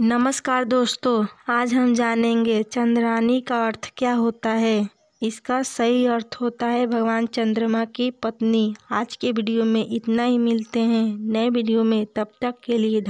नमस्कार दोस्तों आज हम जानेंगे चंद्रानी का अर्थ क्या होता है इसका सही अर्थ होता है भगवान चंद्रमा की पत्नी आज के वीडियो में इतना ही मिलते हैं नए वीडियो में तब तक के लिए